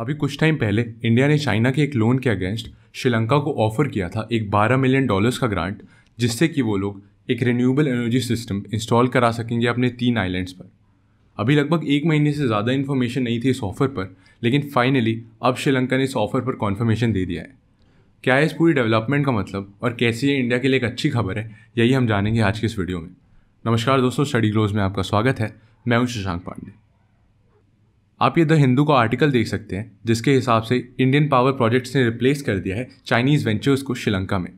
अभी कुछ टाइम पहले इंडिया ने चाइना के एक लोन के अगेंस्ट श्रीलंका को ऑफर किया था एक 12 मिलियन डॉलर्स का ग्रांट जिससे कि वो लोग एक रिन्यूएबल एनर्जी सिस्टम इंस्टॉल करा सकेंगे अपने तीन आइलैंड्स पर अभी लगभग एक महीने से ज़्यादा इन्फॉर्मेशन नहीं थी इस ऑफ़र पर लेकिन फाइनली अब श्रीलंका ने इस ऑफ़र पर कॉन्फर्मेशन दे दिया है क्या है इस पूरी डेवलपमेंट का मतलब और कैसी है इंडिया के लिए एक अच्छी खबर है यही हम जानेंगे आज के इस वीडियो में नमस्कार दोस्तों स्टडी ग्लोज में आपका स्वागत है मैं हूं शशांक पांडे आप ये द हिंदू का आर्टिकल देख सकते हैं जिसके हिसाब से इंडियन पावर प्रोजेक्ट्स ने रिप्लेस कर दिया है चाइनीज़ वेंचर्स को श्रीलंका में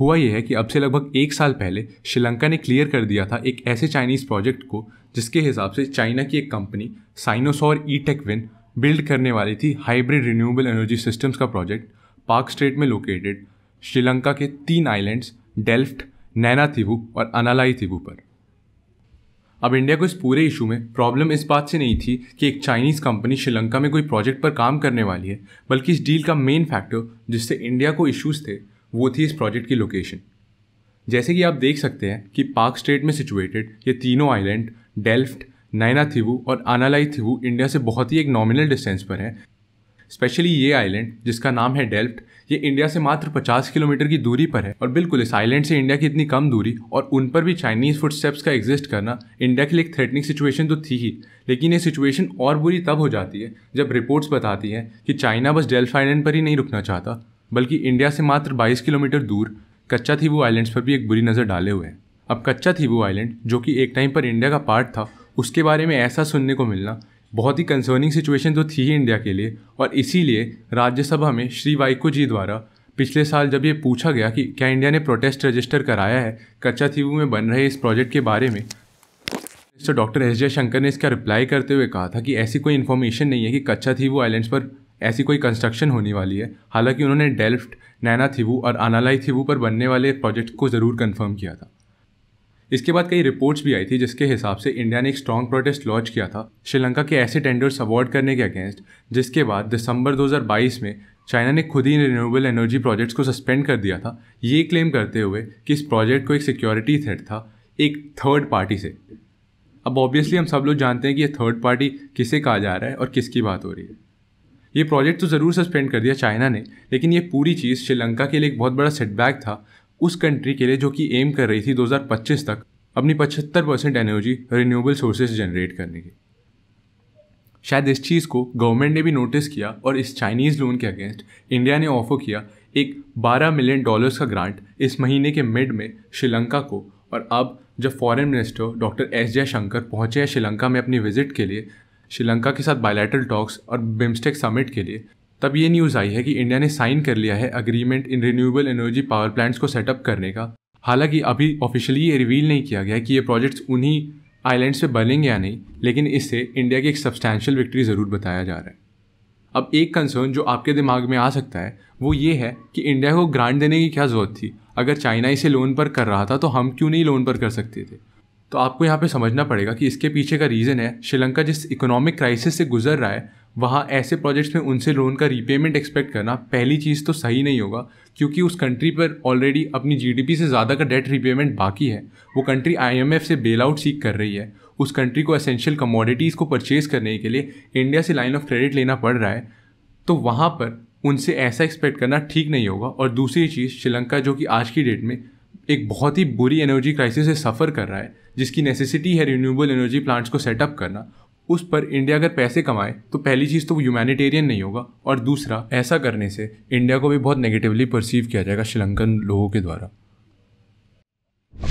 हुआ यह है कि अब से लगभग एक साल पहले श्रीलंका ने क्लियर कर दिया था एक ऐसे चाइनीज़ प्रोजेक्ट को जिसके हिसाब से चाइना की एक company Sinosoar e tech win build करने वाली थी हाइब्रिड रिन्यूएबल एनर्जी सिस्टम्स का प्रोजेक्ट पार्क स्टेट में लोकेटेड श्रीलंका के तीन आइलैंड्स डेल्फ्ट नैना थिबू और अनालाई थिबू पर अब इंडिया को इस पूरे इशू में प्रॉब्लम इस बात से नहीं थी कि एक चाइनीज़ कंपनी श्रीलंका में कोई प्रोजेक्ट पर काम करने वाली है बल्कि इस डील का मेन फैक्टर जिससे इंडिया को इश्यूज़ थे वो थी इस प्रोजेक्ट की लोकेशन जैसे कि आप देख सकते हैं कि पाक स्टेट में सिचुएटेड ये तीनों आइलैंड डेल्फ्ट नैना थिवू और आनालाई थिवू इंडिया से बहुत ही एक नॉमिनल डिस्टेंस पर है स्पेशली ये आइलैंड जिसका नाम है डेल्फ्ट ये इंडिया से मात्र 50 किलोमीटर की दूरी पर है और बिल्कुल इस आइलैंड से इंडिया की इतनी कम दूरी और उन पर भी चाइनीज स्टेप्स का एग्जिस्ट करना इंडिया के लिए एक थ्रेटनिंग सिचुएशन तो थी ही लेकिन ये सिचुएशन और बुरी तब हो जाती है जब रिपोर्ट्स बताती हैं कि चाइना बस डेल्फ आइलैंड पर ही नहीं रुकना चाहता बल्कि इंडिया से मात्र बाईस किलोमीटर दूर कच्चा थी आइलैंड्स पर भी एक बुरी नज़र डाले हुए हैं अब कच्चा थी आइलैंड जो कि एक टाइम पर इंडिया का पार्ट था उसके बारे में ऐसा सुनने को मिलना बहुत ही कंसर्निंग सिचुएशन तो थी ही इंडिया के लिए और इसीलिए राज्यसभा में श्री वाइको जी द्वारा पिछले साल जब ये पूछा गया कि क्या इंडिया ने प्रोटेस्ट रजिस्टर कराया है कच्चा थीवू में बन रहे इस प्रोजेक्ट के बारे में तो डॉक्टर एस जयशंकर ने इसका रिप्लाई करते हुए कहा था कि ऐसी कोई इन्फॉर्मेशन नहीं है कि कच्चा थीवू आइलैंड्स पर ऐसी कोई कंस्ट्रक्शन होने वाली है हालांकि उन्होंने डेल्फ्ट नैना थीवू और अनालाई थीवू पर बनने वाले प्रोजेक्ट को ज़रूर कन्फर्म किया था इसके बाद कई रिपोर्ट्स भी आई थी जिसके हिसाब से इंडिया ने एक स्ट्रॉन्ग प्रोटेस्ट लॉन्च किया था श्रीलंका के ऐसे टेंडर्स अवॉर्ड करने के अगेंस्ट जिसके बाद दिसंबर 2022 में चाइना ने खुद ही रिन्यूएबल एनर्जी प्रोजेक्ट्स को सस्पेंड कर दिया था ये क्लेम करते हुए कि इस प्रोजेक्ट को एक सिक्योरिटी थ्रेट था एक थर्ड पार्टी से अब ऑब्वियसली हम सब लोग जानते हैं कि ये थर्ड पार्टी किसे कहा जा रहा है और किसकी बात हो रही है ये प्रोजेक्ट तो ज़रूर सस्पेंड कर दिया चाइना ने लेकिन ये पूरी चीज़ श्रीलंका के लिए एक बहुत बड़ा सेटबैक था उस कंट्री के लिए जो कि एम कर रही थी 2025 तक अपनी 75 percent energy renewable sources generate करने की शायद इस चीज़ को गवर्नमेंट ने भी नोटिस किया और इस चाइनीज़ लोन के अगेंस्ट इंडिया ने ऑफर किया एक 12 मिलियन डॉलर्स का ग्रांट इस महीने के मिड में श्रीलंका को और अब जब foreign minister doctor S Jaishankar पहुंचे हैं श्रीलंका में अपनी विजिट के लिए श्रीलंका के साथ बायलैटरल टॉक्स और बिम्स्टेक समिट के लिए तब ये न्यूज़ आई है कि इंडिया ने साइन कर लिया है agreement in renewable energy power plants को सेटअप करने का हालांकि अभी ऑफिशियली ये रिवील नहीं किया गया कि ये प्रोजेक्ट्स उन्हीं आइलैंड्स पे बनेंगे या नहीं लेकिन इससे इंडिया की एक सब्सटैंशियल विक्ट्री ज़रूर बताया जा रहा है अब एक कंसर्न जो आपके दिमाग में आ सकता है वो ये है कि इंडिया को ग्रांट देने की क्या ज़रूरत थी अगर चाइना इसे लोन पर कर रहा था तो हम क्यों नहीं लोन पर कर सकते थे तो आपको यहाँ पे समझना पड़ेगा कि इसके पीछे का रीज़न है श्रीलंका जिस इकोनॉमिक क्राइसिस से गुजर रहा है वहाँ ऐसे प्रोजेक्ट्स में उनसे लोन का रीपेमेंट एक्सपेक्ट करना पहली चीज़ तो सही नहीं होगा क्योंकि उस कंट्री पर ऑलरेडी अपनी जीडीपी से ज़्यादा का डेट रीपेमेंट बाकी है वो कंट्री आईएमएफ से बेल आउट सीख कर रही है उस कंट्री को एसेंशियल कमोडिटीज़ को परचेज़ करने के लिए इंडिया से लाइन ऑफ क्रेडिट लेना पड़ रहा है तो वहाँ पर उनसे ऐसा एक्सपेक्ट करना ठीक नहीं होगा और दूसरी चीज़ श्रीलंका जो कि आज की डेट में एक बहुत ही बुरी एनर्जी क्राइसिस से सफ़र कर रहा है जिसकी नेसेसिटी है रिन्यूएबल एनर्जी प्लांट्स को सेटअप करना उस पर इंडिया अगर पैसे कमाए तो पहली चीज़ तो वो ह्यूमैनिटेरियन नहीं होगा और दूसरा ऐसा करने से इंडिया को भी बहुत नेगेटिवली परसीव किया जाएगा श्रीलंकन लोगों के द्वारा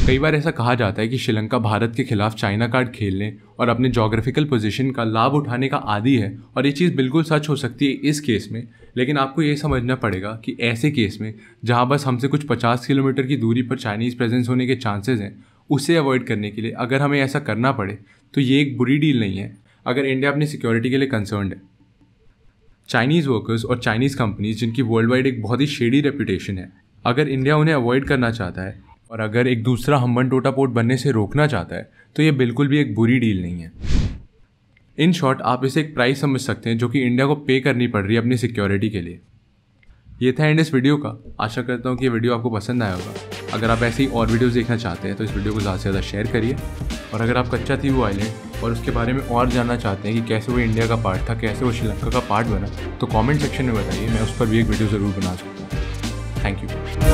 कई बार ऐसा कहा जाता है कि श्रीलंका भारत के खिलाफ चाइना कार्ड खेलने और अपने जोग्राफिकल पोजीशन का लाभ उठाने का आदि है और ये चीज़ बिल्कुल सच हो सकती है इस केस में लेकिन आपको ये समझना पड़ेगा कि ऐसे केस में जहाँ बस हमसे कुछ 50 किलोमीटर की दूरी पर चाइनीज़ प्रेजेंस होने के चांसेस हैं उसे अवॉइड करने के लिए अगर हमें ऐसा करना पड़े तो ये एक बुरी डील नहीं है अगर इंडिया अपनी सिक्योरिटी के लिए कंसर्न है चाइनीज़ वर्कर्स और चाइनीज़ कंपनीज जिनकी वर्ल्ड वाइड एक बहुत ही शेडी रेपूटेशन है अगर इंडिया उन्हें अवॉइड करना चाहता है और अगर एक दूसरा हम्बन टोटा पोर्ट बनने से रोकना चाहता है तो ये बिल्कुल भी एक बुरी डील नहीं है इन शॉर्ट आप इसे एक प्राइस समझ सकते हैं जो कि इंडिया को पे करनी पड़ रही है अपनी सिक्योरिटी के लिए ये था एंड इस वीडियो का आशा करता हूँ कि ये वीडियो आपको पसंद आया होगा अगर आप ऐसी और वीडियोज़ देखना चाहते हैं तो इस वीडियो को ज़्यादा से ज़्यादा शेयर करिए और अगर आप कच्चा थी वो आइलैंड और उसके बारे में और जानना चाहते हैं कि कैसे वो इंडिया का पार्ट था कैसे वो श्रीलंका का पार्ट बना तो कमेंट सेक्शन में बताइए मैं उस पर भी एक वीडियो ज़रूर बना सकता हूँ थैंक यू